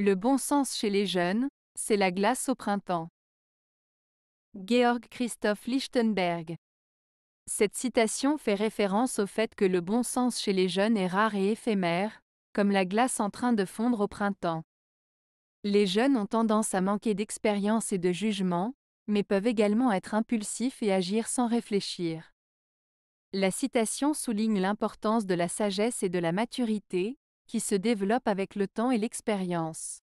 Le bon sens chez les jeunes, c'est la glace au printemps. Georg Christoph Lichtenberg. Cette citation fait référence au fait que le bon sens chez les jeunes est rare et éphémère, comme la glace en train de fondre au printemps. Les jeunes ont tendance à manquer d'expérience et de jugement, mais peuvent également être impulsifs et agir sans réfléchir. La citation souligne l'importance de la sagesse et de la maturité, qui se développe avec le temps et l'expérience.